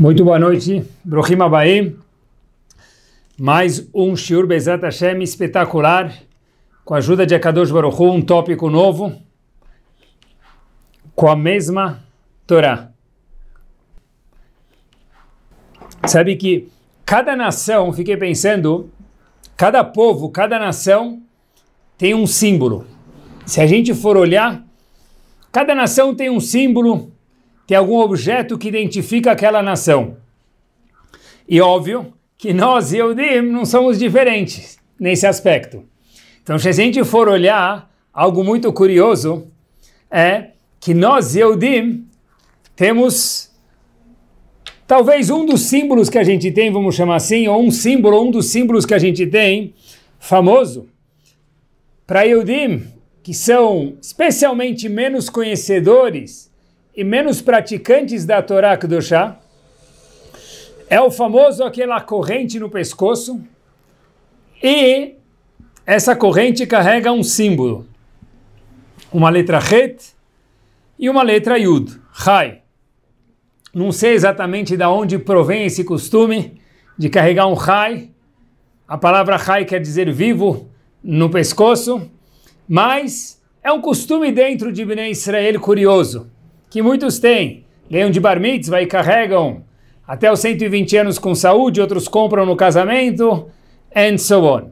Muito boa noite, Brohim Abaê. Mais um Shiur Bezat Hashem espetacular, com a ajuda de Akadosh Baruchu, um tópico novo, com a mesma Torá. Sabe que cada nação, fiquei pensando, cada povo, cada nação tem um símbolo. Se a gente for olhar, cada nação tem um símbolo, tem algum objeto que identifica aquela nação. E óbvio que nós e Eudim não somos diferentes nesse aspecto. Então, se a gente for olhar algo muito curioso, é que nós e Eudim temos talvez um dos símbolos que a gente tem, vamos chamar assim, ou um símbolo, um dos símbolos que a gente tem, famoso, para Eudim, que são especialmente menos conhecedores e menos praticantes da Torá Kedoshá, é o famoso aquela corrente no pescoço, e essa corrente carrega um símbolo, uma letra Het e uma letra Yud, Rai. Não sei exatamente de onde provém esse costume de carregar um Rai. A palavra Rai quer dizer vivo no pescoço, mas é um costume dentro de Bnei Israel curioso que muitos têm. Leiam de bar mitzvah e carregam até os 120 anos com saúde, outros compram no casamento, and so on.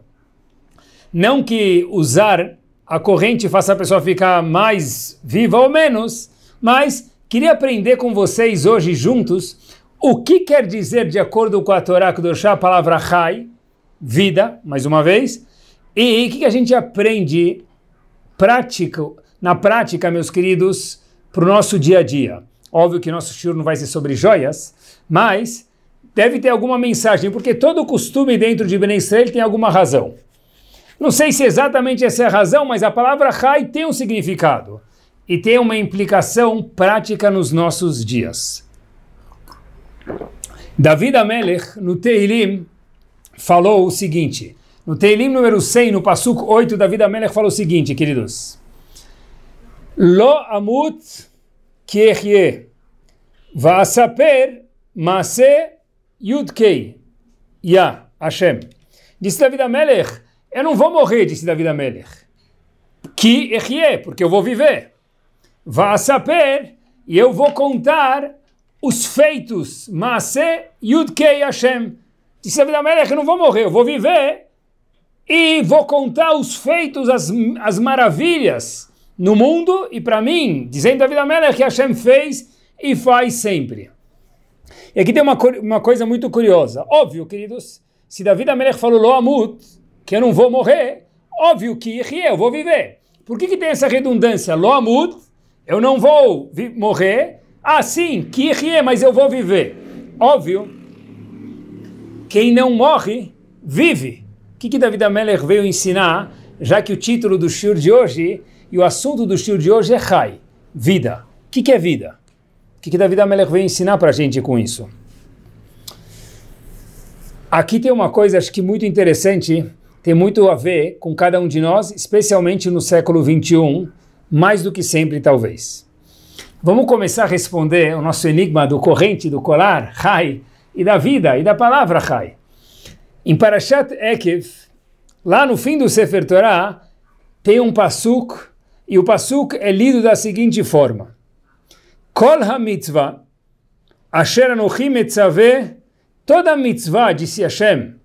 Não que usar a corrente faça a pessoa ficar mais viva ou menos, mas queria aprender com vocês hoje juntos o que quer dizer, de acordo com a Torá Kudoshá, a palavra Chai, vida, mais uma vez, e o que, que a gente aprende prático, na prática, meus queridos, para o nosso dia a dia. Óbvio que nosso churro não vai ser sobre joias, mas deve ter alguma mensagem, porque todo costume dentro de Bnei Israel tem alguma razão. Não sei se exatamente essa é a razão, mas a palavra Rai tem um significado e tem uma implicação prática nos nossos dias. David Amelech, no Teilim, falou o seguinte. No Teilim número 100, no Passuco 8, David Amelech falou o seguinte, queridos. Lo amut saber Vasaper maase yudkei. Ya Hashem. Disse David Melech, eu não vou morrer, disse David Melech. Ki echye, porque eu vou viver. saber e eu vou contar os feitos. Maase yudkei Hashem. Disse David Melech, eu não vou morrer, eu vou viver. E vou contar os feitos, as, as maravilhas no mundo e para mim, dizendo vida Amelech que Hashem fez e faz sempre. E aqui tem uma, uma coisa muito curiosa. Óbvio, queridos, se David Amelech falou Loamut que eu não vou morrer, óbvio que eu vou viver. Por que, que tem essa redundância? Loamut, eu não vou morrer. Ah, sim, que mas eu vou viver. Óbvio, quem não morre, vive. O que, que David Amelech veio ensinar, já que o título do Shur de hoje e o assunto do estilo de hoje é Rai, vida. O que, que, é vida? O que, que David Amelech veio ensinar para a gente com isso? Aqui tem uma coisa, acho que muito interessante, tem muito a ver com cada um de nós, especialmente no século XXI, mais do que sempre, talvez. Vamos começar a responder o nosso enigma do corrente, do colar, Rai, e da vida, e da palavra Rai. Em Parashat Ekev, lá no fim do Sefer Torah, tem um pasuk e o Pasuk é lido da seguinte forma: Kol ha-mitzvah, asher anochim etzaveh, toda mitzvah, disse Hashem,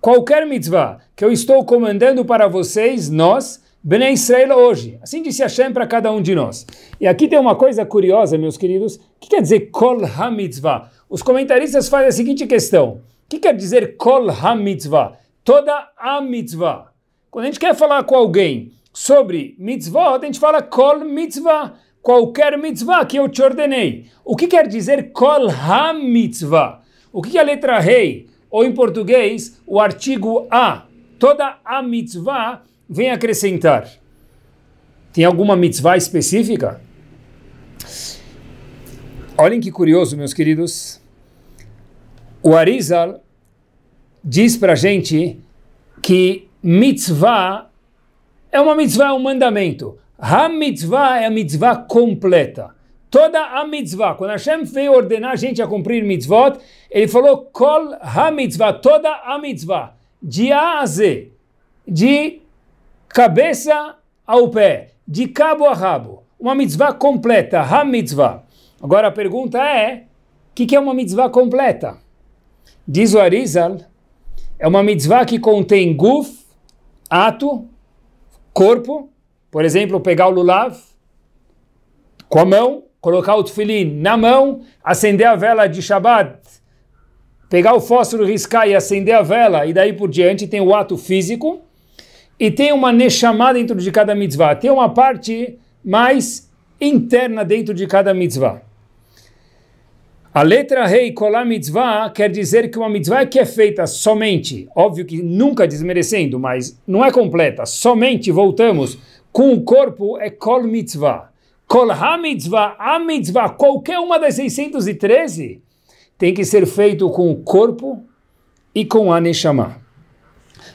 qualquer mitzvah que eu estou comandando para vocês, nós, Bnei Israel hoje. Assim disse Hashem para cada um de nós. E aqui tem uma coisa curiosa, meus queridos. O que quer dizer Kol ha ha-mitzvah? Os comentaristas fazem a seguinte questão. O que quer dizer Kol ha ha-mitzvah? Toda a mitzvah. Quando a gente quer falar com alguém sobre mitzvah, a gente fala kol mitzvah, qualquer mitzvah que eu te ordenei. O que quer dizer kol ha mitzvah? O que a letra rei, ou em português, o artigo a, toda a mitzvah vem acrescentar? Tem alguma mitzvah específica? Olhem que curioso, meus queridos. O Arizal diz para gente que mitzvah é uma mitzvah, é um mandamento. Ha-mitzvah é a mitzvah completa. Toda a mitzvah. Quando Hashem veio ordenar a gente a cumprir mitzvot, ele falou kol ha-mitzvah, toda a mitzvah. De A a Z. De cabeça ao pé. De cabo a rabo. Uma mitzvah completa. Ha-mitzvah. Agora a pergunta é, o que, que é uma mitzvah completa? Diz o Arizal, é uma mitzvah que contém guf, ato, corpo, por exemplo, pegar o lulav com a mão, colocar o tefilim na mão, acender a vela de Shabbat, pegar o fósforo, riscar e acender a vela, e daí por diante tem o ato físico, e tem uma neshama dentro de cada mitzvah, tem uma parte mais interna dentro de cada mitzvah. A letra rei kolam mitzvah quer dizer que uma mitzvah que é feita somente, óbvio que nunca desmerecendo, mas não é completa, somente voltamos com o corpo é kol mitzvah. Kol ha mitzvah, a mitzvah, qualquer uma das 613 tem que ser feito com o corpo e com a neshama.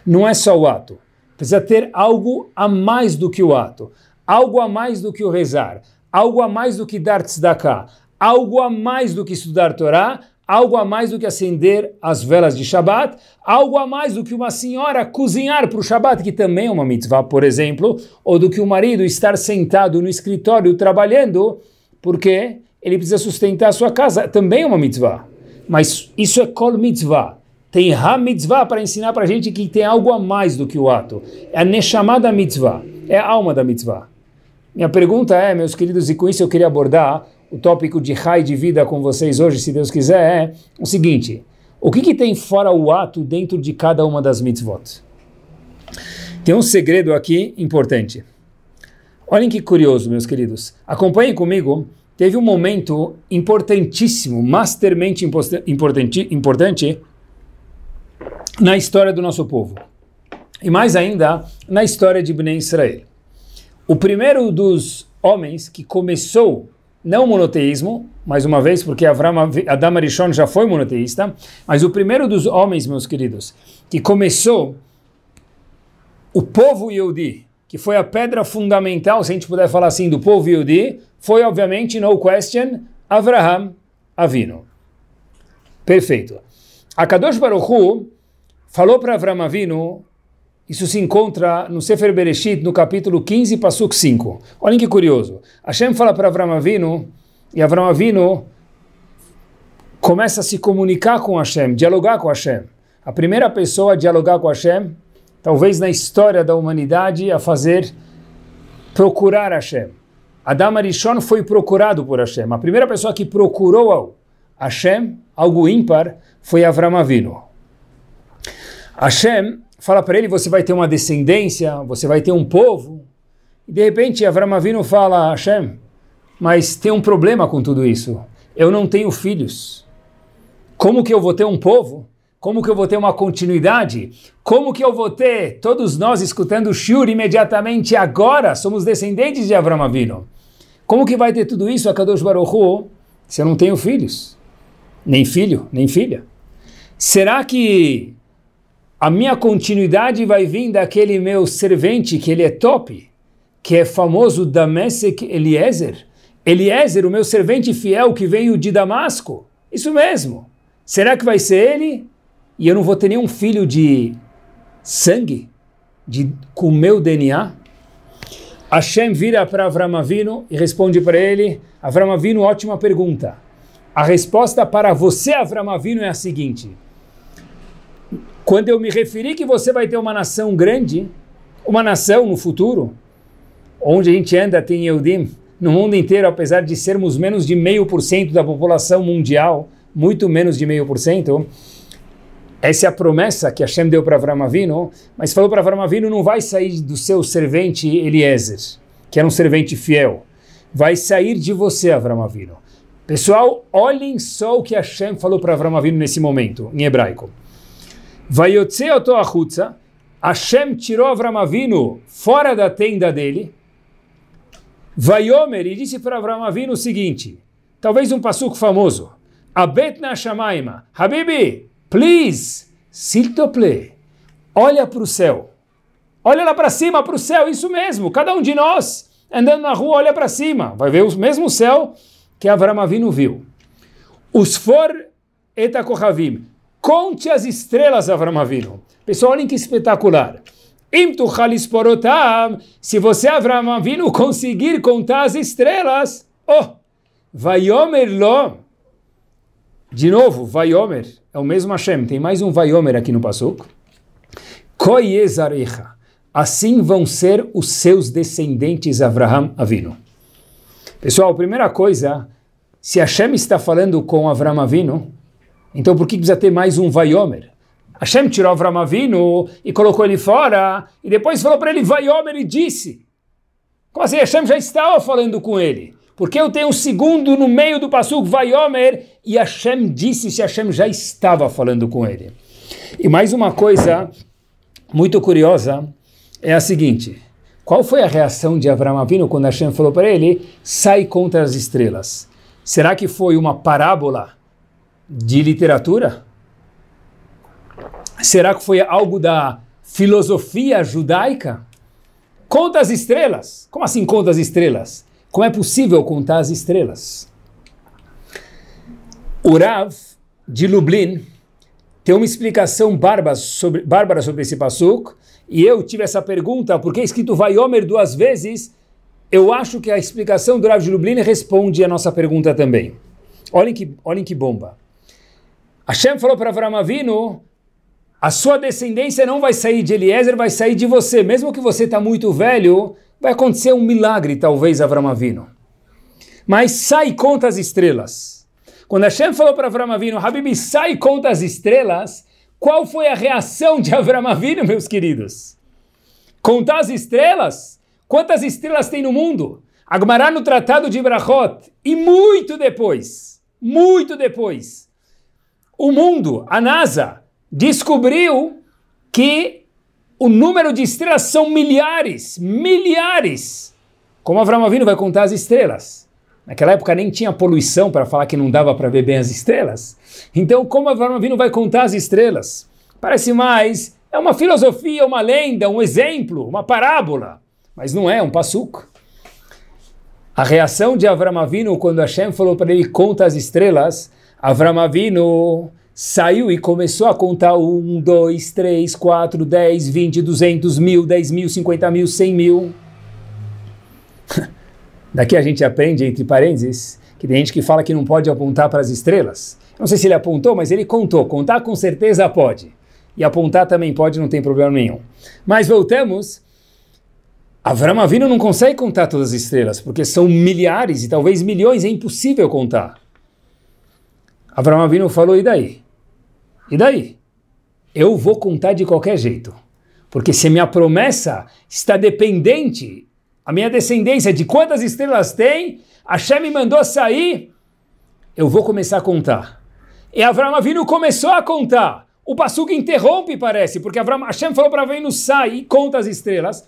Não é só o ato, precisa ter algo a mais do que o ato, algo a mais do que o rezar, algo a mais do que dar tzedakah, algo a mais do que estudar Torá, algo a mais do que acender as velas de Shabat, algo a mais do que uma senhora cozinhar para o Shabat, que também é uma mitzvah, por exemplo, ou do que o marido estar sentado no escritório trabalhando, porque ele precisa sustentar a sua casa, também é uma mitzvah. Mas isso é kol mitzvah. Tem ha mitzvah para ensinar para a gente que tem algo a mais do que o ato. É a neshama da mitzvah, é a alma da mitzvah. Minha pergunta é, meus queridos, e com isso eu queria abordar o tópico de raio de vida com vocês hoje, se Deus quiser, é o seguinte: o que, que tem fora o ato dentro de cada uma das mitzvot? Tem um segredo aqui importante. Olhem que curioso, meus queridos. Acompanhem comigo. Teve um momento importantíssimo, mastermente importante, importante na história do nosso povo. E mais ainda, na história de Bnei Israel. O primeiro dos homens que começou não monoteísmo, mais uma vez, porque Avram, Adam Arishon já foi monoteísta, mas o primeiro dos homens, meus queridos, que começou o povo Yehudi, que foi a pedra fundamental, se a gente puder falar assim, do povo Yehudi, foi obviamente, no question, Avraham Avino. Perfeito. A Kadosh Baruch Hu falou para Avraham Avino isso se encontra no Sefer Bereshit, no capítulo 15, Passuk 5. Olhem que curioso. Hashem fala para Avram Avinu, e Avram Avinu começa a se comunicar com Hashem, dialogar com Hashem. A primeira pessoa a dialogar com Hashem, talvez na história da humanidade, a fazer procurar Hashem. Adam Arishon foi procurado por Hashem. A primeira pessoa que procurou Hashem, algo ímpar, foi Avram Avinu. Hashem fala para ele: você vai ter uma descendência, você vai ter um povo. E de repente Avramavino Avinu fala: Hashem, mas tem um problema com tudo isso. Eu não tenho filhos. Como que eu vou ter um povo? Como que eu vou ter uma continuidade? Como que eu vou ter, todos nós escutando Shur imediatamente agora, somos descendentes de Avramavino. Avinu. Como que vai ter tudo isso a Kadosh Baruch Hu, se eu não tenho filhos? Nem filho, nem filha. Será que a minha continuidade vai vir daquele meu servente que ele é top, que é famoso Damesek Eliezer. Eliezer, o meu servente fiel que veio de Damasco. Isso mesmo. Será que vai ser ele? E eu não vou ter nenhum filho de sangue, de, com meu DNA? Hashem vira para Avramavino e responde para ele, Avramavino, ótima pergunta. A resposta para você, Avramavino, é a seguinte. Quando eu me referi que você vai ter uma nação grande, uma nação no futuro, onde a gente anda tem Eudim, no mundo inteiro, apesar de sermos menos de meio por cento da população mundial, muito menos de meio por cento, essa é a promessa que Hashem deu para Avramavino, Avinu, mas falou para Avramavino, Avinu, não vai sair do seu servente Eliezer, que era um servente fiel, vai sair de você, Avramavino. Avinu. Pessoal, olhem só o que Hashem falou para Avramavino Avinu nesse momento, em hebraico achutza, Hashem tirou Avram Avinu fora da tenda dele. Vayomer, e disse para Avram Avinu o seguinte, talvez um passuco famoso, Abet na Shamaima, Habibi, please, s'il play. olha para o céu. Olha lá para cima, para o céu, isso mesmo. Cada um de nós andando na rua olha para cima, vai ver o mesmo céu que Avram Avinu viu. Os for etakohavim, Conte as estrelas, Avramavino. Avinu. Pessoal, olhem que espetacular. Se você, Avramavino, Avinu, conseguir contar as estrelas, oh, Vaiomer lo. De novo, Vaiomer, é o mesmo Hashem, tem mais um Vaiomer aqui no Passuco. Koyezarecha. Assim vão ser os seus descendentes, Avraham Avinu. Pessoal, primeira coisa, se Hashem está falando com Avraham Avinu, então por que precisa ter mais um Vaiomer? Hashem tirou Avram Avinu e colocou ele fora, e depois falou para ele, Vaiomer, e disse. Como assim? Hashem já estava falando com ele. Porque eu tenho um segundo no meio do Passuco, Vaiomer, e Hashem disse se Hashem já estava falando com ele. E mais uma coisa muito curiosa é a seguinte. Qual foi a reação de Avram Avinu quando Hashem falou para ele, sai contra as estrelas? Será que foi uma parábola de literatura? Será que foi algo da filosofia judaica? Conta as estrelas. Como assim conta as estrelas? Como é possível contar as estrelas? O Rav de Lublin tem uma explicação bárbara sobre, bárbara sobre esse passuk e eu tive essa pergunta, porque é escrito Vaiomer duas vezes, eu acho que a explicação do Rav de Lublin responde a nossa pergunta também. Olhem que, olhem que bomba. Hashem falou para Avram Avinu, a sua descendência não vai sair de Eliezer, vai sair de você. Mesmo que você está muito velho, vai acontecer um milagre, talvez, Avram Avinu. Mas sai contas as estrelas. Quando Hashem falou para Avram Avinu, Habib, sai contas as estrelas, qual foi a reação de Avram Avinu, meus queridos? Contar as estrelas? Quantas estrelas tem no mundo? Agmará no Tratado de Brachot. E muito depois, muito depois, o mundo, a NASA, descobriu que o número de estrelas são milhares, milhares. Como Avram Avino vai contar as estrelas? Naquela época nem tinha poluição para falar que não dava para ver bem as estrelas. Então, como Avram Avino vai contar as estrelas? Parece mais é uma filosofia, uma lenda, um exemplo, uma parábola, mas não é, é um passuco. A reação de Avram Avinu quando Hashem falou para ele conta as estrelas Avram Avinu saiu e começou a contar um, dois, três, quatro, dez, vinte, duzentos mil, dez mil, cinquenta mil, cem mil. Daqui a gente aprende, entre parênteses, que tem gente que fala que não pode apontar para as estrelas. Não sei se ele apontou, mas ele contou. Contar com certeza pode. E apontar também pode, não tem problema nenhum. Mas voltamos. Avram Avinu não consegue contar todas as estrelas, porque são milhares e talvez milhões, é impossível contar. Avraham Avinu falou, e daí? E daí? Eu vou contar de qualquer jeito. Porque se minha promessa está dependente, a minha descendência de quantas estrelas tem, Hashem me mandou sair, eu vou começar a contar. E Avraham Avinu começou a contar. O Passuca interrompe, parece, porque a Hashem falou para Avinu, sai e conta as estrelas.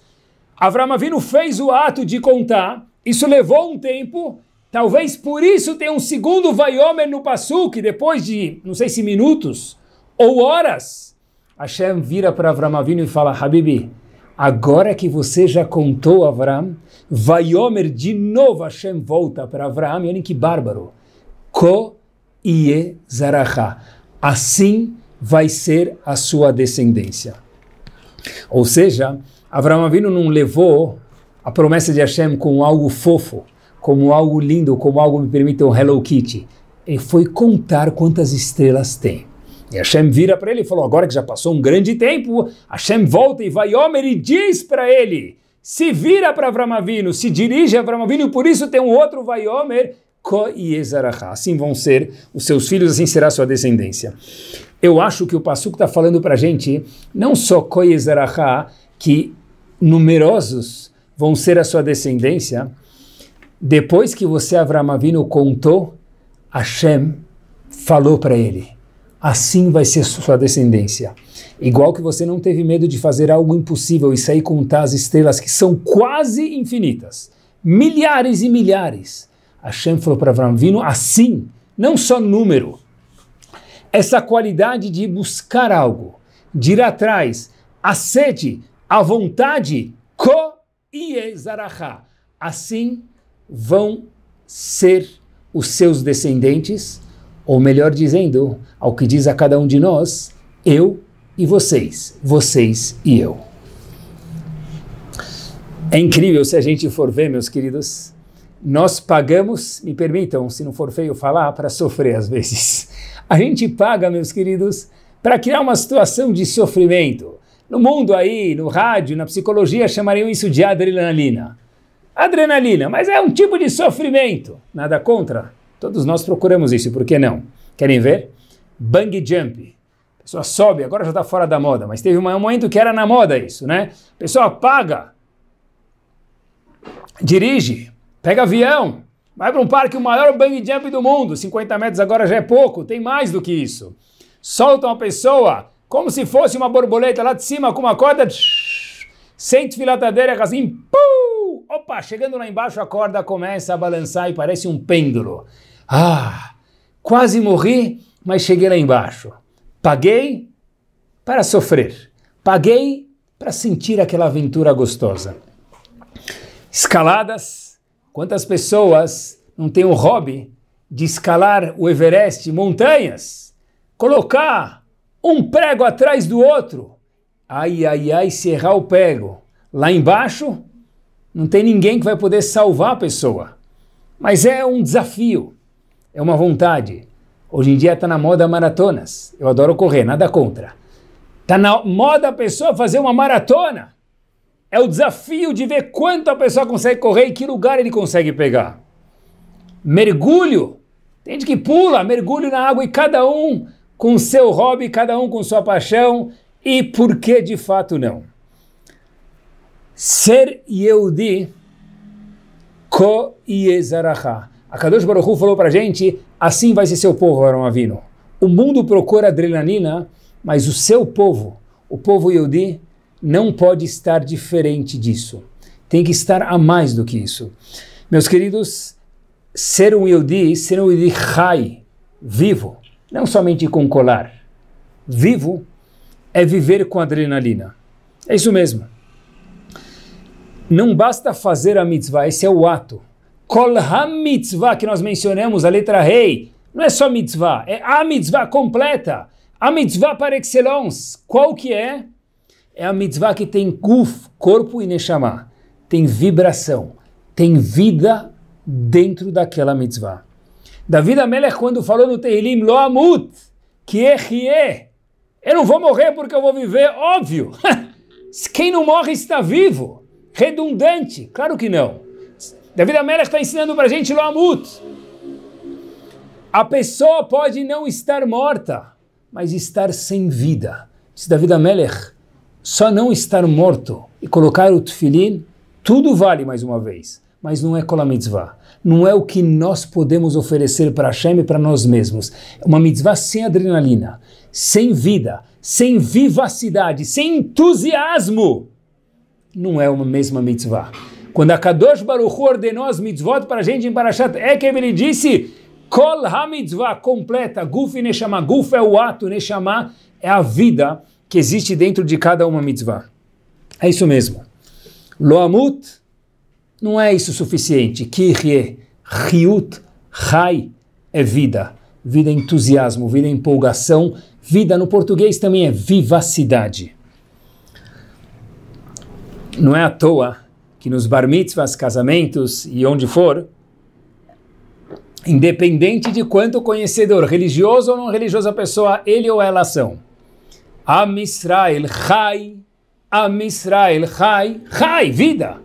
Avraham Avinu fez o ato de contar, isso levou um tempo, Talvez por isso tenha um segundo Vaiomer no Passu, que depois de, não sei se minutos ou horas, Hashem vira para Avram Avinu e fala, Habibi, agora que você já contou Avram, Vaiomer de novo Hashem volta para Avram, e olha que bárbaro. Ko ie zaraha. Assim vai ser a sua descendência. Ou seja, Avram Avinu não levou a promessa de Hashem com algo fofo, como algo lindo, como algo me permite um Hello Kitty, e foi contar quantas estrelas tem. E Hashem vira para ele e falou: Agora que já passou um grande tempo, Hashem volta e vai, Homer, e diz para ele: Se vira para Avramavino, se dirige a Avramavino, e por isso tem um outro vaiomer, Homer, Ko Assim vão ser os seus filhos, assim será a sua descendência. Eu acho que o Passuco está falando para a gente não só Ko e que numerosos vão ser a sua descendência, depois que você, Avram Avinu, contou, Hashem falou para ele: assim vai ser sua descendência. Igual que você não teve medo de fazer algo impossível e sair contar as estrelas que são quase infinitas, milhares e milhares. Hashem falou para Avram Avinu: assim, não só número. Essa qualidade de buscar algo, de ir atrás, a sede, a vontade, ko e Assim vão ser os seus descendentes, ou melhor dizendo, ao que diz a cada um de nós, eu e vocês, vocês e eu. É incrível se a gente for ver, meus queridos, nós pagamos, me permitam, se não for feio falar, para sofrer às vezes. A gente paga, meus queridos, para criar uma situação de sofrimento. No mundo aí, no rádio, na psicologia, chamariam isso de adrenalina adrenalina, mas é um tipo de sofrimento. Nada contra. Todos nós procuramos isso, por que não? Querem ver? Bang jump. A pessoa sobe, agora já está fora da moda, mas teve um momento que era na moda isso, né? A pessoa apaga, dirige, pega avião, vai para um parque, o maior bang jump do mundo. 50 metros agora já é pouco, tem mais do que isso. Solta uma pessoa como se fosse uma borboleta lá de cima com uma corda, sente filatadeira assim, pum! Opa, chegando lá embaixo, a corda começa a balançar e parece um pêndulo. Ah, quase morri, mas cheguei lá embaixo. Paguei para sofrer. Paguei para sentir aquela aventura gostosa. Escaladas. Quantas pessoas não têm o hobby de escalar o Everest, montanhas? Colocar um prego atrás do outro. Ai, ai, ai, se errar o prego. Lá embaixo, não tem ninguém que vai poder salvar a pessoa. Mas é um desafio, é uma vontade. Hoje em dia está na moda maratonas. Eu adoro correr, nada contra. Está na moda a pessoa fazer uma maratona. É o desafio de ver quanto a pessoa consegue correr e que lugar ele consegue pegar. Mergulho. Tem gente que pula, mergulho na água e cada um com seu hobby, cada um com sua paixão. E por que de fato não? Ser Yehudi Ko Yezaraha. A Kadosh Baruch Hu falou para a gente, assim vai ser seu povo, Aram Avino. O mundo procura adrenalina, mas o seu povo, o povo Yehudi, não pode estar diferente disso. Tem que estar a mais do que isso. Meus queridos, ser um Yehudi, ser um Yehudi Hai, vivo, não somente com colar. Vivo é viver com adrenalina. É isso mesmo não basta fazer a mitzvah, esse é o ato. Kol mitzvah que nós mencionamos, a letra rei, não é só mitzvah, é a mitzvah completa. A mitzvah par excellence. Qual que é? É a mitzvah que tem kuf, corpo e neshama. Tem vibração, tem vida dentro daquela mitzvah. Davi Amelech, quando falou no Tehilim, lo amut, é, que é eu não vou morrer porque eu vou viver, óbvio. Quem não morre está vivo redundante? Claro que não. David Amelech está ensinando para a gente lo amut. A pessoa pode não estar morta, mas estar sem vida. Se David Amelech, só não estar morto e colocar o tefilim, tudo vale mais uma vez. Mas não é cola mitzvah. Não é o que nós podemos oferecer para Hashem e para nós mesmos. uma mitzvah sem adrenalina, sem vida, sem vivacidade, sem entusiasmo não é uma mesma mitzvah. Quando a Kadosh Baruch ordenou as mitzvot para a gente em Parashat Ekev, ele disse Kol ha-mitzvah, completa, guf e neshama. Guf é o ato, neshama é a vida que existe dentro de cada uma mitzvah. É isso mesmo. Loamut, não é isso suficiente. Kirye, riut, rai é vida. Vida é entusiasmo, vida é empolgação. Vida no português também é vivacidade. Não é à toa que nos bar mitzvahs, casamentos e onde for, independente de quanto conhecedor, religioso ou não religioso a pessoa, ele ou ela são. Am Israel Chai, Am Israel Chai, Chai, vida!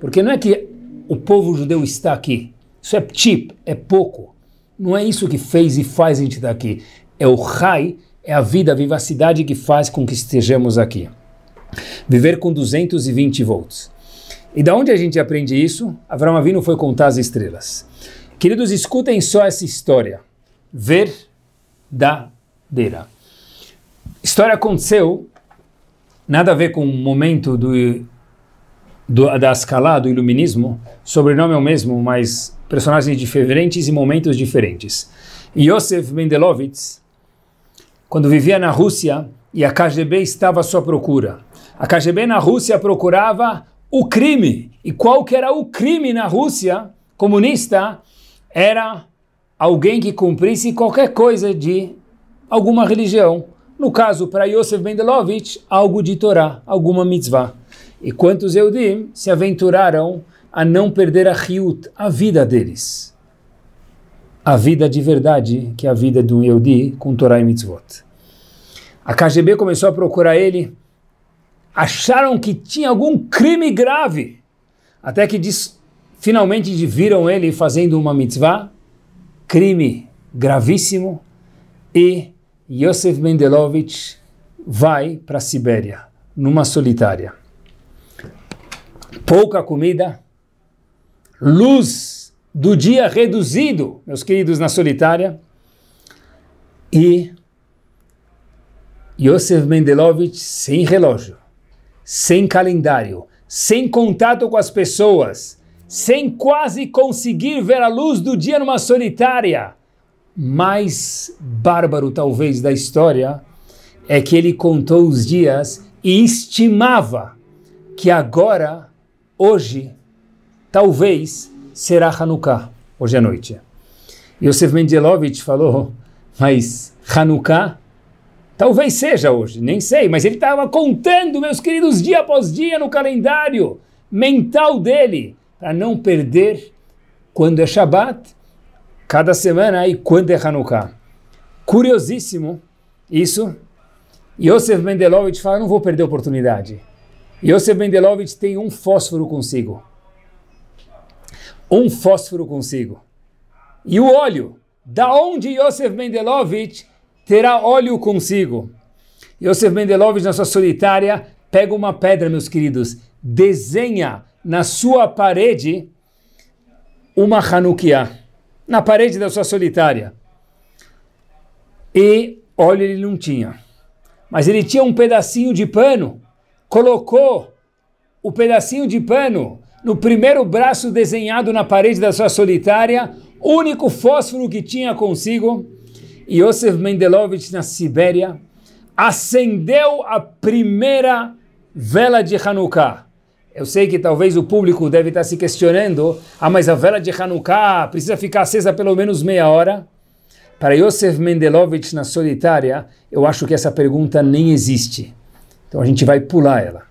Porque não é que o povo judeu está aqui. Isso é cheap, é pouco. Não é isso que fez e faz a gente estar aqui. É o Chai, é a vida, a vivacidade que faz com que estejamos aqui. Viver com 220 volts. E da onde a gente aprende isso? Avram Avinu foi contar as estrelas. Queridos, escutem só essa história. Verdadeira. História aconteceu, nada a ver com o momento do, do da escalada do iluminismo, sobrenome é o mesmo, mas personagens diferentes e momentos diferentes. Yosef Mendelovitz, quando vivia na Rússia e a KGB estava à sua procura, a KGB na Rússia procurava o crime. E qual que era o crime na Rússia comunista? Era alguém que cumprisse qualquer coisa de alguma religião. No caso, para Yosef Mendelovich, algo de Torá, alguma mitzvah. E quantos Eudim se aventuraram a não perder a riut, a vida deles? A vida de verdade, que é a vida de um Eudi com Torá e mitzvot. A KGB começou a procurar ele acharam que tinha algum crime grave, até que diz, finalmente viram ele fazendo uma mitzvah, crime gravíssimo, e Yosef Mendelovich vai para a Sibéria, numa solitária. Pouca comida, luz do dia reduzido, meus queridos, na solitária, e Yosef Mendelovich sem relógio sem calendário, sem contato com as pessoas, sem quase conseguir ver a luz do dia numa solitária, mais bárbaro talvez da história é que ele contou os dias e estimava que agora, hoje, talvez será Hanukkah, hoje à noite. Yosef Mendelovitch falou, mas Hanukkah Talvez seja hoje, nem sei, mas ele estava contando, meus queridos, dia após dia no calendário mental dele, para não perder quando é Shabat, cada semana e quando é Hanukkah. Curiosíssimo isso. Yosef Mendelovitch fala, não vou perder a oportunidade. Yosef Mendelovitch tem um fósforo consigo. Um fósforo consigo. E o óleo, da onde Yosef Mendelovitch terá óleo consigo. Yosef Mendelovitch, na sua solitária, pega uma pedra, meus queridos, desenha na sua parede uma Hanukkah, na parede da sua solitária. E óleo ele não tinha, mas ele tinha um pedacinho de pano, colocou o pedacinho de pano no primeiro braço desenhado na parede da sua solitária, único fósforo que tinha consigo, Yosef Mendelovich na Sibéria, acendeu a primeira vela de Hanukkah. Eu sei que talvez o público deve estar se questionando, ah, mas a vela de Hanukkah precisa ficar acesa pelo menos meia hora? Para Yosef Mendelovich na solitária, eu acho que essa pergunta nem existe. Então a gente vai pular ela.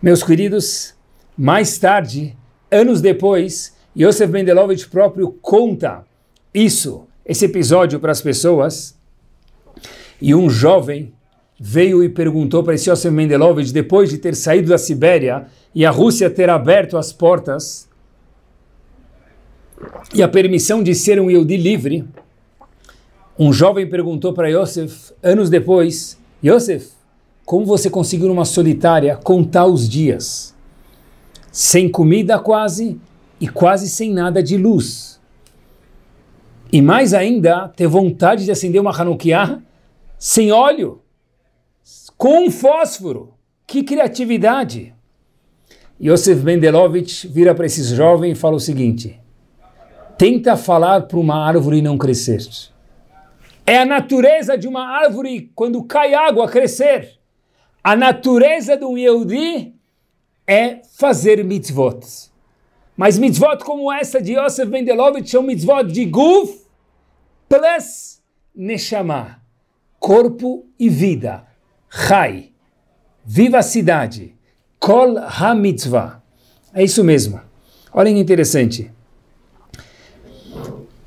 Meus queridos, mais tarde, anos depois, Yosef Mendelovich próprio conta isso esse episódio para as pessoas e um jovem veio e perguntou para esse Yosef Mendelovitch, depois de ter saído da Sibéria e a Rússia ter aberto as portas e a permissão de ser um Yehudi livre, um jovem perguntou para Yosef, anos depois, Yosef, como você conseguiu numa solitária contar os dias? Sem comida quase e quase sem nada de luz e mais ainda, ter vontade de acender uma Hanukkah sem óleo, com fósforo. Que criatividade! Yosef Mendelovich vira para esses jovens e fala o seguinte: tenta falar para uma árvore não crescer. É a natureza de uma árvore, quando cai água, crescer. A natureza do Yehudi é fazer mitzvot. Mas mitzvot como essa de Yosef Mendelovitch são mitzvot de guf plus neshama, corpo e vida. Chai, viva a cidade. Kol ha-mitzvah. É isso mesmo. Olhem que interessante.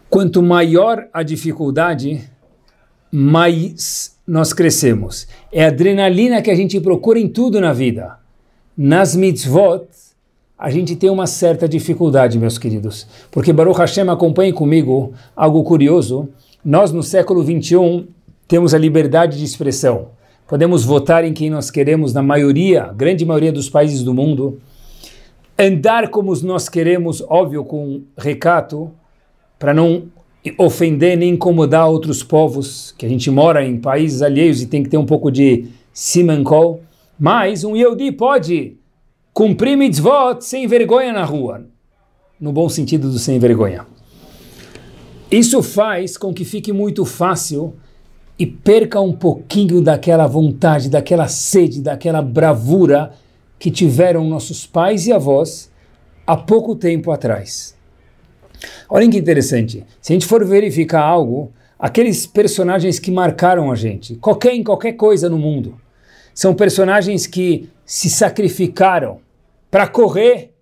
Quanto maior a dificuldade, mais nós crescemos. É a adrenalina que a gente procura em tudo na vida. Nas mitzvot, a gente tem uma certa dificuldade, meus queridos, porque Baruch Hashem, acompanhe comigo algo curioso. Nós, no século XXI, temos a liberdade de expressão. Podemos votar em quem nós queremos na maioria, grande maioria dos países do mundo. Andar como nós queremos, óbvio, com recato, para não ofender nem incomodar outros povos, que a gente mora em países alheios e tem que ter um pouco de simancol. Mas um Yehudi pode cumprir mitzvot sem vergonha na rua, no bom sentido do sem vergonha. Isso faz com que fique muito fácil e perca um pouquinho daquela vontade, daquela sede, daquela bravura que tiveram nossos pais e avós há pouco tempo atrás. Olhem que interessante. Se a gente for verificar algo, aqueles personagens que marcaram a gente, qualquer em qualquer coisa no mundo, são personagens que se sacrificaram, para correr,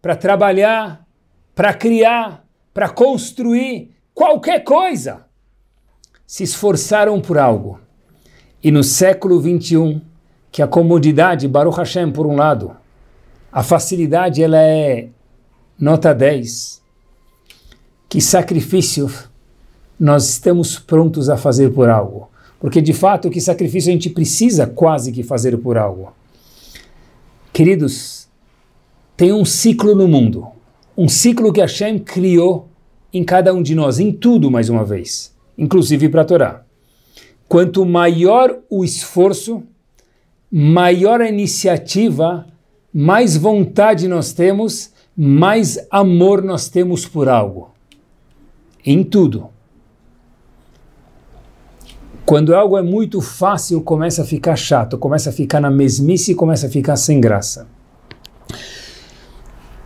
para trabalhar, para criar, para construir qualquer coisa. Se esforçaram por algo. E no século 21, que a comodidade, Baruch Hashem, por um lado, a facilidade, ela é nota 10. Que sacrifício nós estamos prontos a fazer por algo. Porque de fato, que sacrifício a gente precisa quase que fazer por algo. Queridos, tem um ciclo no mundo. Um ciclo que Hashem criou em cada um de nós, em tudo, mais uma vez, inclusive para a Torá. Quanto maior o esforço, maior a iniciativa, mais vontade nós temos, mais amor nós temos por algo. Em tudo. Quando algo é muito fácil, começa a ficar chato, começa a ficar na mesmice, começa a ficar sem graça.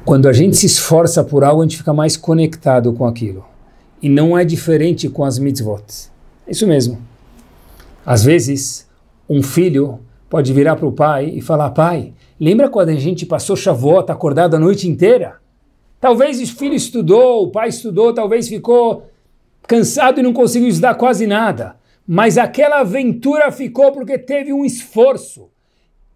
Quando a gente se esforça por algo, a gente fica mais conectado com aquilo. E não é diferente com as mitzvot. É isso mesmo. Às vezes, um filho pode virar para o pai e falar: Pai, lembra quando a gente passou Shavuot acordado a noite inteira? Talvez o filho estudou, o pai estudou, talvez ficou cansado e não conseguiu estudar quase nada. Mas aquela aventura ficou porque teve um esforço.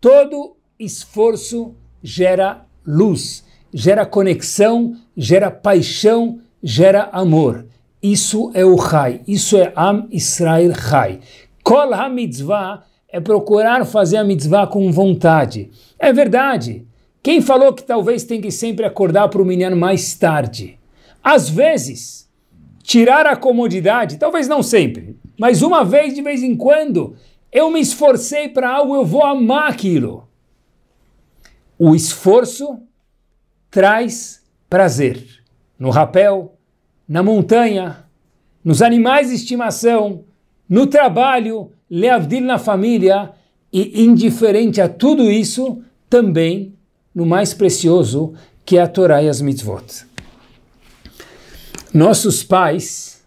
Todo esforço gera luz gera conexão, gera paixão, gera amor. Isso é o Rai, isso é Am Israel Rai. Kol HaMitzvah é procurar fazer a mitzvah com vontade. É verdade. Quem falou que talvez tem que sempre acordar para o menino mais tarde? Às vezes, tirar a comodidade, talvez não sempre, mas uma vez de vez em quando, eu me esforcei para algo, eu vou amar aquilo. O esforço traz prazer. No rapel, na montanha, nos animais de estimação, no trabalho, leavdil na família e indiferente a tudo isso, também no mais precioso que é a Torá e as mitzvot. Nossos pais,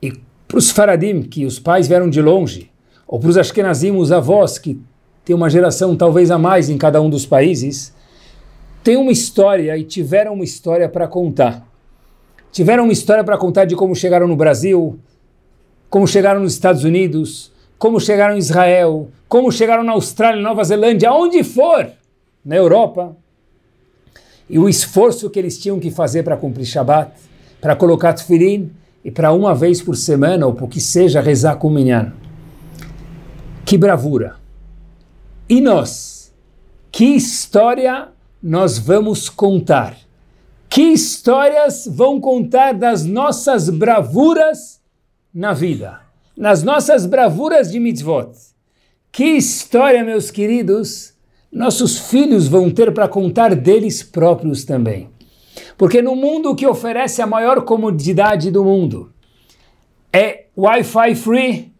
e para os faradim, que os pais vieram de longe, ou para os ashkenazim, os avós, que tem uma geração talvez a mais em cada um dos países, tem uma história e tiveram uma história para contar. Tiveram uma história para contar de como chegaram no Brasil, como chegaram nos Estados Unidos, como chegaram em Israel, como chegaram na Austrália, Nova Zelândia, aonde for, na Europa. E o esforço que eles tinham que fazer para cumprir Shabat, para colocar tefilim e para uma vez por semana, ou por que seja, rezar com o minyan. Que bravura! E nós? Que história nós vamos contar? Que histórias vão contar das nossas bravuras na vida? Nas nossas bravuras de mitzvot? Que história, meus queridos, nossos filhos vão ter para contar deles próprios também? Porque no mundo que oferece a maior comodidade do mundo, é Wi-Fi free,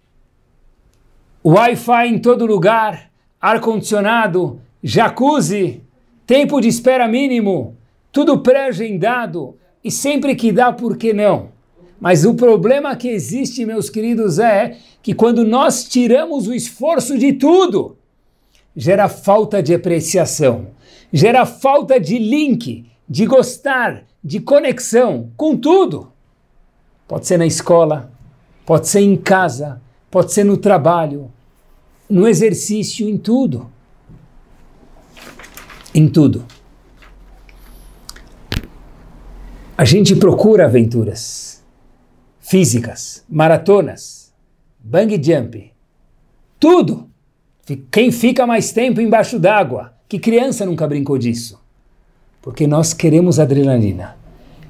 Wi-Fi em todo lugar, ar-condicionado, jacuzzi, Tempo de espera mínimo, tudo pré-agendado e sempre que dá, por que não? Mas o problema que existe, meus queridos, é que quando nós tiramos o esforço de tudo, gera falta de apreciação, gera falta de link, de gostar, de conexão com tudo. Pode ser na escola, pode ser em casa, pode ser no trabalho, no exercício, em tudo em tudo. A gente procura aventuras físicas, maratonas, bang jump, tudo. Quem fica mais tempo embaixo d'água? Que criança nunca brincou disso? Porque nós queremos adrenalina.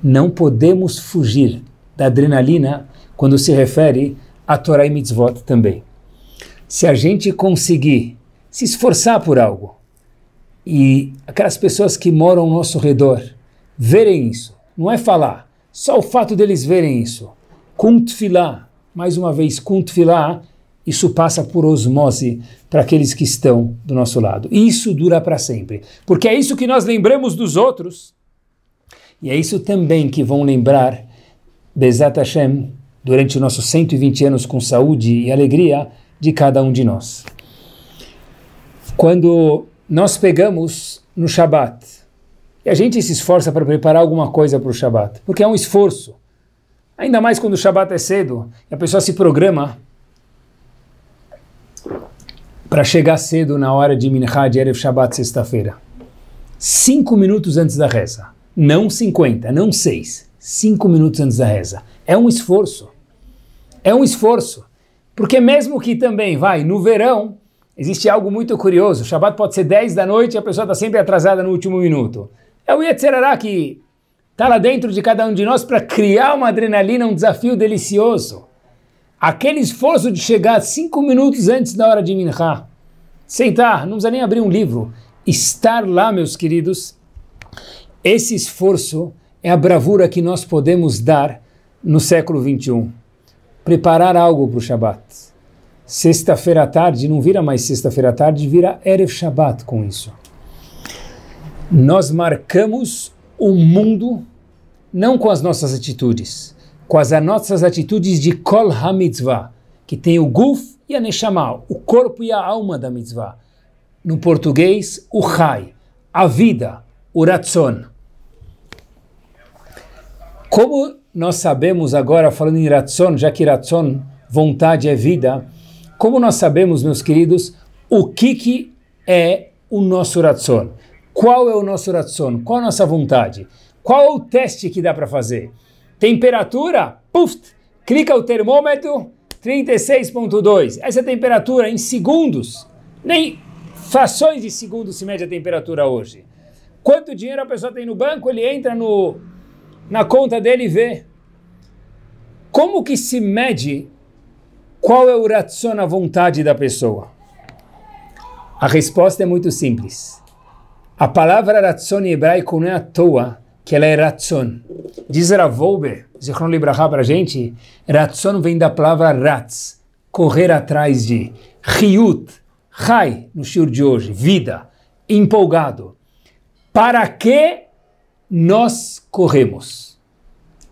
Não podemos fugir da adrenalina quando se refere a Torah e Mitzvot também. Se a gente conseguir se esforçar por algo, e aquelas pessoas que moram ao nosso redor verem isso, não é falar, só o fato deles verem isso, com mais uma vez, com isso passa por osmose para aqueles que estão do nosso lado. E isso dura para sempre, porque é isso que nós lembramos dos outros, e é isso também que vão lembrar Bezat Hashem durante os nossos 120 anos com saúde e alegria de cada um de nós. Quando nós pegamos no Shabat e a gente se esforça para preparar alguma coisa para o Shabat, porque é um esforço. Ainda mais quando o Shabat é cedo e a pessoa se programa para chegar cedo na hora de Minhá de Erev Shabat, sexta-feira. Cinco minutos antes da reza. Não cinquenta, não seis. Cinco minutos antes da reza. É um esforço. É um esforço. Porque mesmo que também, vai, no verão, Existe algo muito curioso. O Shabat pode ser 10 da noite e a pessoa está sempre atrasada no último minuto. É o Yetzerará que está lá dentro de cada um de nós para criar uma adrenalina, um desafio delicioso. Aquele esforço de chegar cinco minutos antes da hora de Minha, sentar, não precisa nem abrir um livro, estar lá, meus queridos, esse esforço é a bravura que nós podemos dar no século 21. Preparar algo para o Shabat sexta-feira à tarde não vira mais sexta-feira à tarde, vira Erev Shabbat com isso. Nós marcamos o mundo não com as nossas atitudes, com as nossas atitudes de Kol HaMitzvah, que tem o Guf e a Neshama, o corpo e a alma da mitzvah. No português, o Chai, a vida, o Ratzon. Como nós sabemos agora, falando em Ratzon, já que Ratzon, vontade é vida, como nós sabemos, meus queridos, o que, que é o nosso Ratzon? Qual é o nosso Ratzon? Qual a nossa vontade? Qual é o teste que dá para fazer? Temperatura? Puf! Clica o termômetro, 36.2. Essa é temperatura em segundos. Nem frações de segundos se mede a temperatura hoje. Quanto dinheiro a pessoa tem no banco, ele entra no, na conta dele e vê. Como que se mede qual é o ratson, a vontade da pessoa? A resposta é muito simples. A palavra ratson em hebraico não é à toa que ela é ratson. Diz Ravolber, Zichron Libraha para a gente, ratson vem da palavra ratz, correr atrás de, riut, rai, no shiur de hoje, vida, empolgado. Para que nós corremos?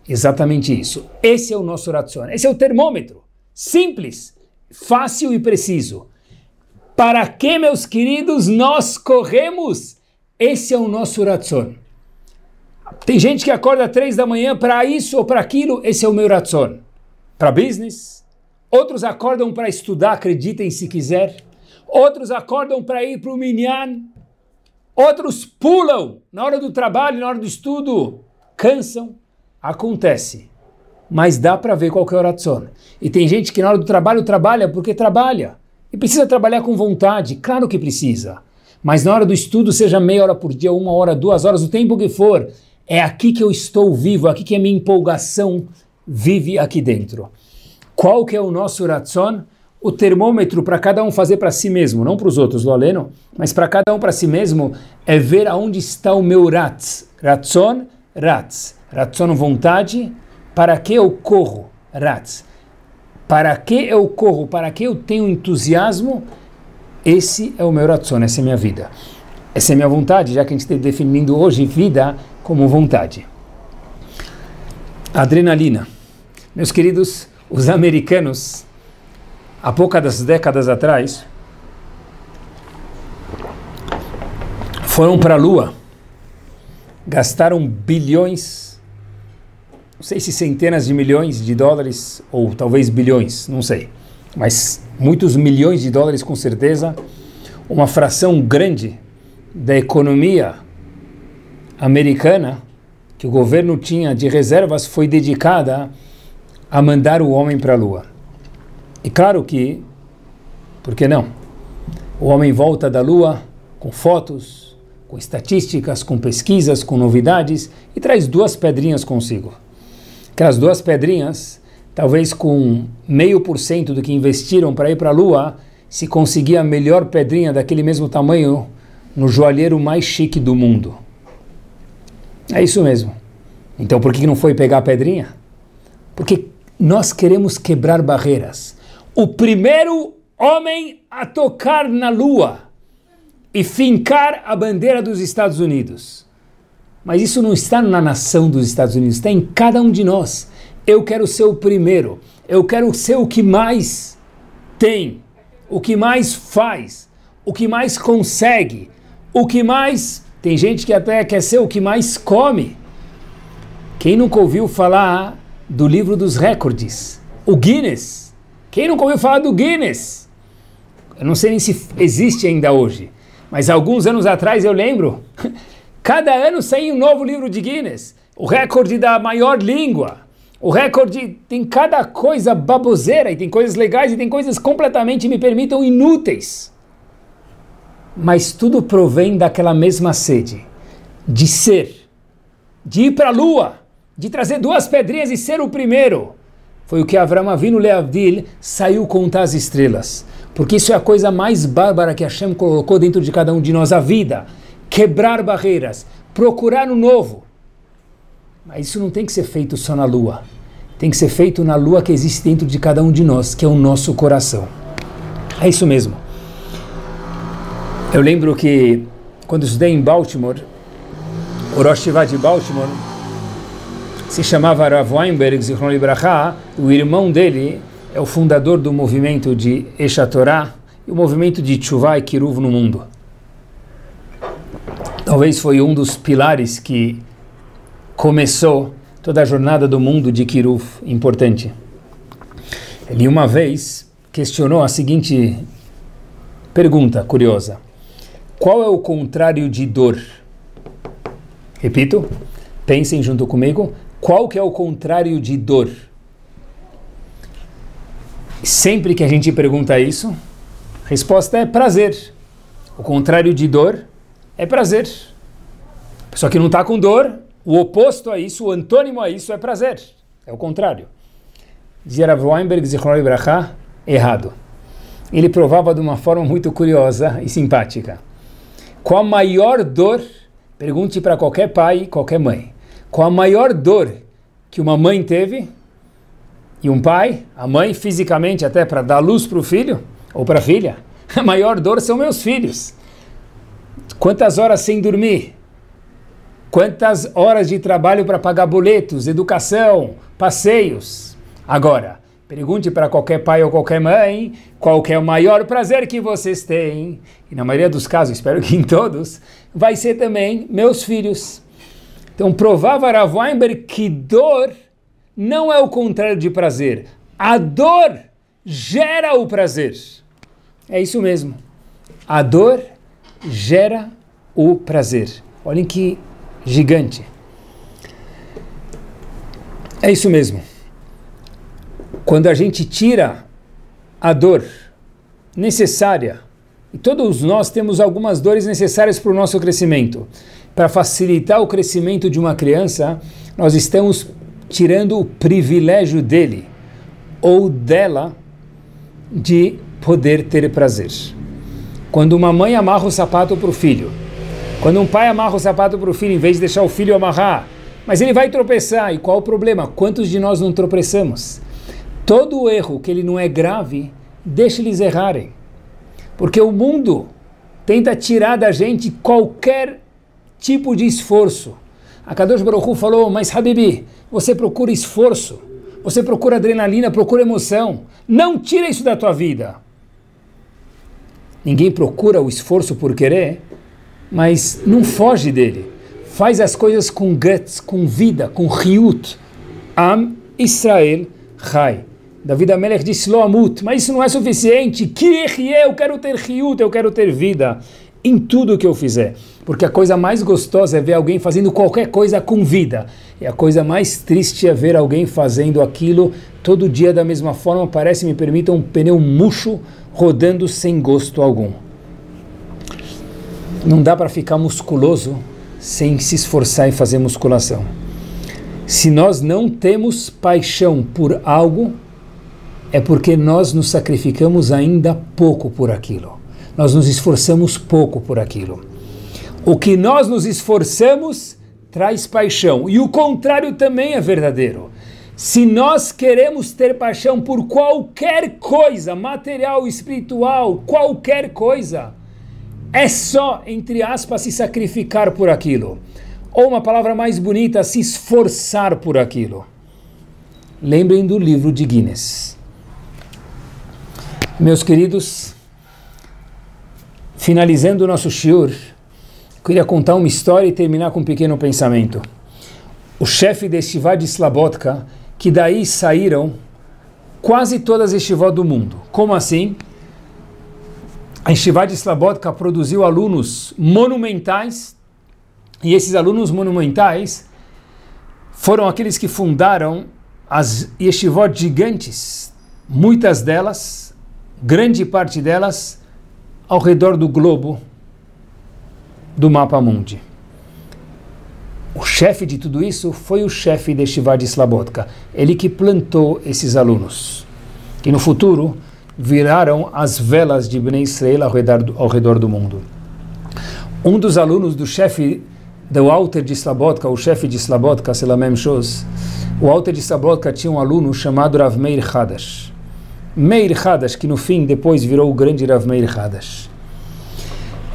Exatamente isso. Esse é o nosso ratson, esse é o termômetro. Simples, fácil e preciso. Para que, meus queridos, nós corremos? Esse é o nosso Ratzon. Tem gente que acorda três da manhã para isso ou para aquilo, esse é o meu Ratzon. Para business. Outros acordam para estudar, acreditem se quiser. Outros acordam para ir para o Minyan. Outros pulam na hora do trabalho, na hora do estudo. Cansam. Acontece. Mas dá para ver qual que é o Ratzon. E tem gente que na hora do trabalho trabalha porque trabalha. E precisa trabalhar com vontade, claro que precisa. Mas na hora do estudo, seja meia hora por dia, uma hora, duas horas, o tempo que for, é aqui que eu estou vivo, é aqui que a minha empolgação vive aqui dentro. Qual que é o nosso ratzon? O termômetro para cada um fazer para si mesmo, não para os outros, Loleno, mas para cada um para si mesmo, é ver aonde está o meu ratz. Ratzon, ratz. Ratzon, vontade. Para que eu corro? Ratz para que eu corro, para que eu tenho entusiasmo, esse é o meu ratzon, essa é a minha vida. Essa é a minha vontade, já que a gente está definindo hoje vida como vontade. Adrenalina. Meus queridos, os americanos, há poucas décadas atrás, foram para a Lua, gastaram bilhões não sei se centenas de milhões de dólares ou talvez bilhões, não sei, mas muitos milhões de dólares com certeza, uma fração grande da economia americana que o governo tinha de reservas foi dedicada a mandar o homem para a Lua. E claro que, por que não? O homem volta da Lua com fotos, com estatísticas, com pesquisas, com novidades e traz duas pedrinhas consigo aquelas duas pedrinhas, talvez com meio por cento do que investiram para ir para a Lua, se conseguir a melhor pedrinha daquele mesmo tamanho no joalheiro mais chique do mundo. É isso mesmo. Então por que não foi pegar a pedrinha? Porque nós queremos quebrar barreiras. O primeiro homem a tocar na Lua e fincar a bandeira dos Estados Unidos mas isso não está na nação dos Estados Unidos, está em cada um de nós. Eu quero ser o primeiro, eu quero ser o que mais tem, o que mais faz, o que mais consegue, o que mais. Tem gente que até quer ser o que mais come. Quem nunca ouviu falar do livro dos recordes? O Guinness. Quem nunca ouviu falar do Guinness? Eu não sei nem se existe ainda hoje, mas alguns anos atrás eu lembro Cada ano sai um novo livro de Guinness. O recorde da maior língua. O recorde tem cada coisa baboseira, e tem coisas legais, e tem coisas completamente, me permitam, inúteis. Mas tudo provém daquela mesma sede de ser, de ir para a lua, de trazer duas pedrinhas e ser o primeiro. Foi o que Avram Avinu Leavdil saiu contar as estrelas. Porque isso é a coisa mais bárbara que Hashem colocou dentro de cada um de nós, a vida quebrar barreiras, procurar o um novo. Mas isso não tem que ser feito só na lua. Tem que ser feito na lua que existe dentro de cada um de nós, que é o nosso coração. É isso mesmo. Eu lembro que quando estudei em Baltimore, o Rosh de Baltimore se chamava Rav Weinberg Zichron Libraha, o irmão dele é o fundador do movimento de Eshatorá e o movimento de Tshuva e Kiruv no mundo talvez foi um dos pilares que começou toda a jornada do mundo de Kiruf importante. Ele uma vez questionou a seguinte pergunta curiosa: Qual é o contrário de dor? Repito, pensem junto comigo, qual que é o contrário de dor? Sempre que a gente pergunta isso, a resposta é prazer. O contrário de dor é prazer. Só que não está com dor, o oposto a isso, o antônimo a isso é prazer. É o contrário. Dizia Rav Weinberg, Zichron errado. Ele provava de uma forma muito curiosa e simpática. Qual a maior dor, pergunte para qualquer pai, e qualquer mãe, qual a maior dor que uma mãe teve e um pai, a mãe fisicamente até para dar luz para o filho ou para a filha, a maior dor são meus filhos. Quantas horas sem dormir? Quantas horas de trabalho para pagar boletos, educação, passeios? Agora, pergunte para qualquer pai ou qualquer mãe qual é o maior prazer que vocês têm. E na maioria dos casos, espero que em todos, vai ser também meus filhos. Então, provava Rav Weinberg que dor não é o contrário de prazer. A dor gera o prazer. É isso mesmo. A dor gera o prazer. Olhem que gigante. É isso mesmo. Quando a gente tira a dor necessária, e todos nós temos algumas dores necessárias para o nosso crescimento. Para facilitar o crescimento de uma criança, nós estamos tirando o privilégio dele ou dela de poder ter prazer. Quando uma mãe amarra o sapato para o filho, quando um pai amarra o sapato para o filho, em vez de deixar o filho amarrar, mas ele vai tropeçar, e qual o problema? Quantos de nós não tropeçamos? Todo erro que ele não é grave, deixe eles errarem. Porque o mundo tenta tirar da gente qualquer tipo de esforço. A Kadosh Baruchu falou, mas Habibi, você procura esforço, você procura adrenalina, procura emoção. Não tira isso da tua vida ninguém procura o esforço por querer, mas não foge dele. Faz as coisas com guts, com vida, com riut. Am Israel Rai. David Amelech disse Loamut, mas isso não é suficiente. Que é? eu quero ter riut, eu quero ter vida em tudo o que eu fizer. Porque a coisa mais gostosa é ver alguém fazendo qualquer coisa com vida. E a coisa mais triste é ver alguém fazendo aquilo todo dia da mesma forma. Parece, me permitam, um pneu murcho, rodando sem gosto algum. Não dá para ficar musculoso sem se esforçar em fazer musculação. Se nós não temos paixão por algo, é porque nós nos sacrificamos ainda pouco por aquilo. Nós nos esforçamos pouco por aquilo. O que nós nos esforçamos traz paixão. E o contrário também é verdadeiro. Se nós queremos ter paixão por qualquer coisa, material, espiritual, qualquer coisa, é só, entre aspas, se sacrificar por aquilo. Ou uma palavra mais bonita, se esforçar por aquilo. Lembrem do livro de Guinness. Meus queridos, finalizando o nosso shiur, queria contar uma história e terminar com um pequeno pensamento. O chefe de Shivad de Slabotka que daí saíram quase todas as estivó do mundo. Como assim? A estivá de Slabodka produziu alunos monumentais, e esses alunos monumentais foram aqueles que fundaram as estivó gigantes, muitas delas, grande parte delas, ao redor do globo do mapa mundi. O chefe de tudo isso foi o chefe de Shiva de Slabotka, ele que plantou esses alunos, que no futuro viraram as velas de Bnei Israel ao redor, do, ao redor do mundo. Um dos alunos do chefe do Alter de Slabotka, o chefe de Slabotka, Selamem Shoz, o Alter de Slabotka tinha um aluno chamado Rav Meir Hadash. Meir Hadash, que no fim depois virou o grande Rav Meir Hadash.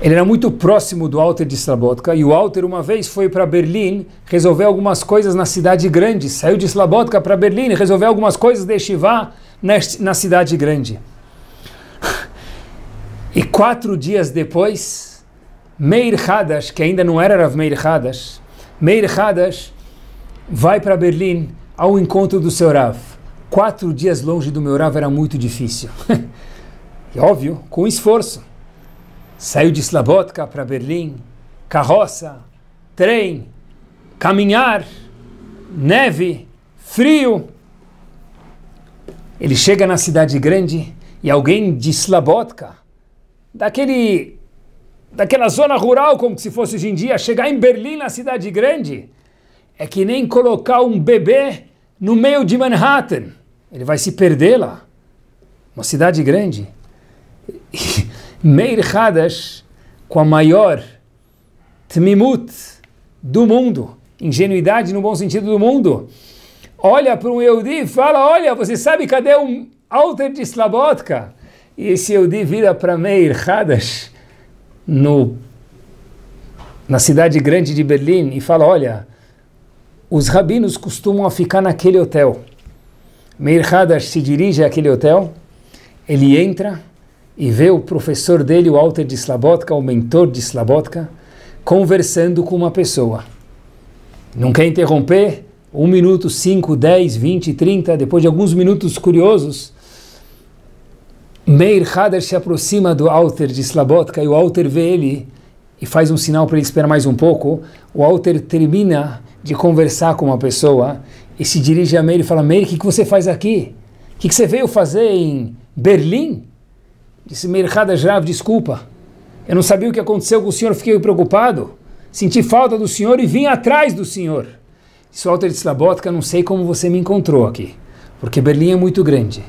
Ele era muito próximo do Alter de Slabotka e o Alter uma vez foi para Berlim resolver algumas coisas na cidade grande. Saiu de Slabotka para Berlim resolver algumas coisas de Shivá na cidade grande. E quatro dias depois, Meir Hadash, que ainda não era Rav Meir Hadash, Meir Hadash vai para Berlim ao encontro do seu Rav. Quatro dias longe do meu Rav era muito difícil. e óbvio, com esforço. Saiu de Slabotka para Berlim, carroça, trem, caminhar, neve, frio. Ele chega na cidade grande e alguém de Slabotka, daquele, daquela zona rural, como se fosse hoje em dia, chegar em Berlim, na cidade grande, é que nem colocar um bebê no meio de Manhattan. Ele vai se perder lá. Uma cidade grande. Meir Hadash com a maior tmimut do mundo, ingenuidade no bom sentido do mundo, olha para um Eudi e fala, olha, você sabe cadê um alter de Slabotka? E esse Eudi vira para Meir Hadash no, na cidade grande de Berlim e fala, olha, os rabinos costumam ficar naquele hotel. Meir Hadash se dirige àquele hotel, ele entra e vê o professor dele, o Alter de Slabotka, o mentor de Slabotka, conversando com uma pessoa. Não quer interromper? Um minuto, cinco, dez, vinte, trinta, depois de alguns minutos curiosos, Meir Hader se aproxima do Alter de Slabotka e o Alter vê ele e faz um sinal para ele esperar mais um pouco. O Alter termina de conversar com uma pessoa e se dirige a Meir e fala: Meir, o que, que você faz aqui? O que, que você veio fazer em Berlim? Disse Merchada Jrav, é desculpa. Eu não sabia o que aconteceu com o senhor, fiquei preocupado. Senti falta do senhor e vim atrás do senhor. Disse Walter de Slabotka, não sei como você me encontrou aqui, porque Berlim é muito grande.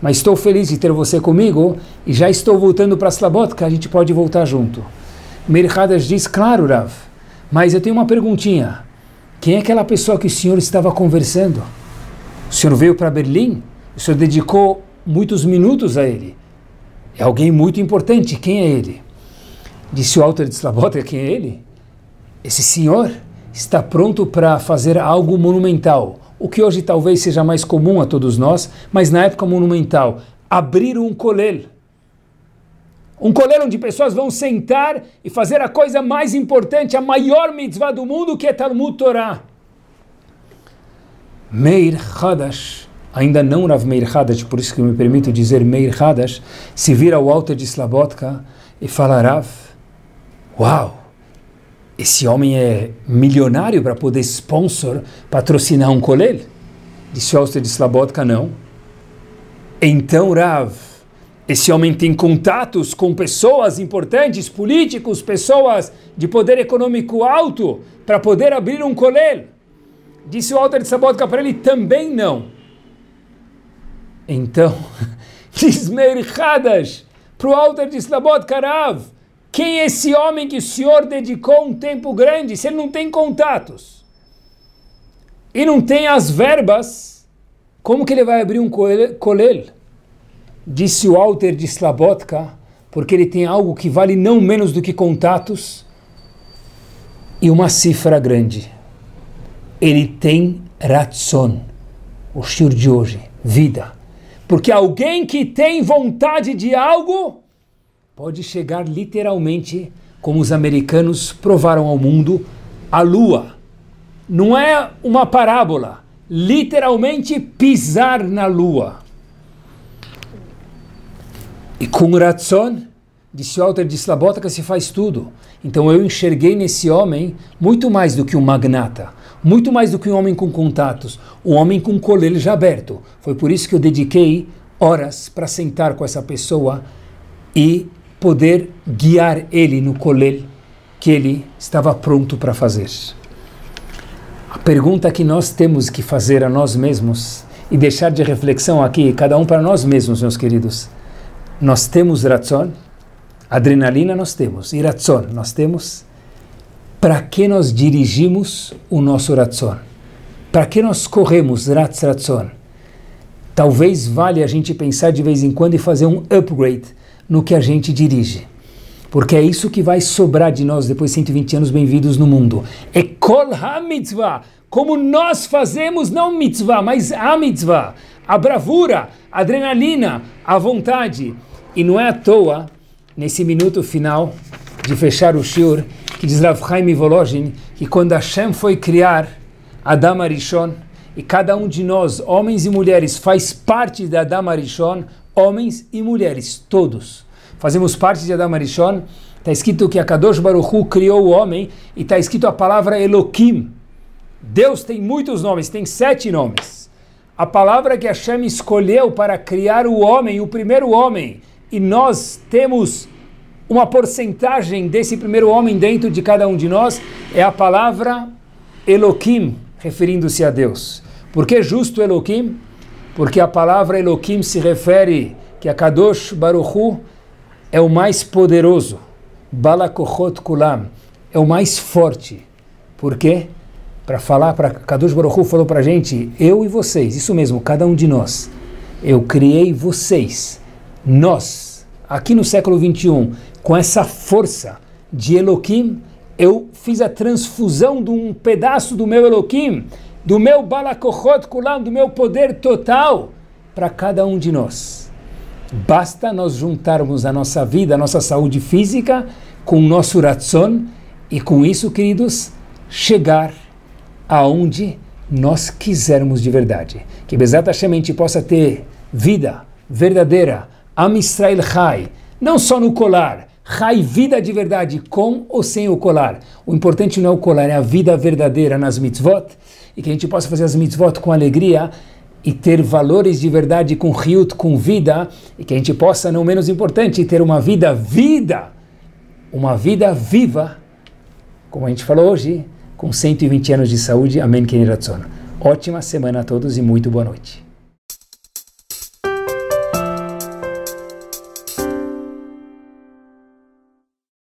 Mas estou feliz de ter você comigo e já estou voltando para Slabotka, a gente pode voltar junto. Merchadas diz, claro, Rav, mas eu tenho uma perguntinha. Quem é aquela pessoa que o senhor estava conversando? O senhor veio para Berlim? O senhor dedicou muitos minutos a ele. É alguém muito importante. Quem é ele? Disse o Alter de Slabota, quem é ele? Esse senhor está pronto para fazer algo monumental, o que hoje talvez seja mais comum a todos nós, mas na época monumental, abrir um colel. Um colel onde pessoas vão sentar e fazer a coisa mais importante, a maior mitzvah do mundo, que é Talmud Torah. Meir Hadash ainda não Rav Meir Hadash, por isso que eu me permito dizer Meir Hadash, se vir ao Walter de Slabotka e fala, Rav, uau, esse homem é milionário para poder sponsor, patrocinar um colel. Disse o de Slabotka, não. Então Rav, esse homem tem contatos com pessoas importantes, políticos, pessoas de poder econômico alto, para poder abrir um colel. Disse o Walter de Slabotka para ele, também não. Então, Lismeir para o Alter de Slabotka? quem é esse homem que o senhor dedicou um tempo grande, se ele não tem contatos e não tem as verbas, como que ele vai abrir um colel? Disse o alter de Slabotka, porque ele tem algo que vale não menos do que contatos e uma cifra grande. Ele tem Ratson, o shur de hoje, vida. Porque alguém que tem vontade de algo pode chegar literalmente, como os americanos provaram ao mundo, à lua. Não é uma parábola, literalmente pisar na lua. E com Ratzon, disse Walter de Slabotka que se faz tudo. Então eu enxerguei nesse homem muito mais do que um magnata muito mais do que um homem com contatos, um homem com o já aberto. Foi por isso que eu dediquei horas para sentar com essa pessoa e poder guiar ele no colel que ele estava pronto para fazer. A pergunta que nós temos que fazer a nós mesmos e deixar de reflexão aqui, cada um para nós mesmos, meus queridos. Nós temos razão, adrenalina nós temos, e razão nós temos para que nós dirigimos o nosso Ratzon? Para que nós corremos Ratz Ratzon? Talvez valha a gente pensar de vez em quando e fazer um upgrade no que a gente dirige. Porque é isso que vai sobrar de nós depois de 120 anos bem-vindos no mundo. É Kol HaMitzvah, como nós fazemos, não mitzvah, mas a mitzvah. A bravura, a adrenalina, a vontade. E não é à toa, nesse minuto final de fechar o shiur, que diz Rav Chaim Volozhin, que quando Hashem foi criar Adam Arishon, e cada um de nós, homens e mulheres, faz parte da Adam Arishon, homens e mulheres, todos. Fazemos parte de Adam Arishon, está escrito que Akadosh Baruch Hu criou o homem, e está escrito a palavra Elohim. Deus tem muitos nomes, tem sete nomes. A palavra que Hashem escolheu para criar o homem, o primeiro homem, e nós temos uma porcentagem desse primeiro homem dentro de cada um de nós é a palavra Elohim, referindo-se a Deus. Por que justo Elohim? Porque a palavra Elohim se refere que a Kadosh Baruchu é o mais poderoso, Balakochot Kulam, é o mais forte. Por quê? Para falar, para Kadosh Baruchu falou para a gente, eu e vocês, isso mesmo, cada um de nós. Eu criei vocês, nós, aqui no século 21, com essa força de Eloquim, eu fiz a transfusão de um pedaço do meu Eloquim, do meu Balakochot Kulam, do meu poder total, para cada um de nós. Basta nós juntarmos a nossa vida, a nossa saúde física, com o nosso Ratzon, e com isso, queridos, chegar aonde nós quisermos de verdade. Que Bezat a possa ter vida verdadeira, Am Israel Chai, não só no colar, Rai vida de verdade, com ou sem o colar. O importante não é o colar, é a vida verdadeira nas mitzvot. E que a gente possa fazer as mitzvot com alegria e ter valores de verdade com riut, com vida. E que a gente possa, não menos importante, ter uma vida, vida, uma vida viva, como a gente falou hoje, com 120 anos de saúde. Amém, Keniratzona. Ótima semana a todos e muito boa noite.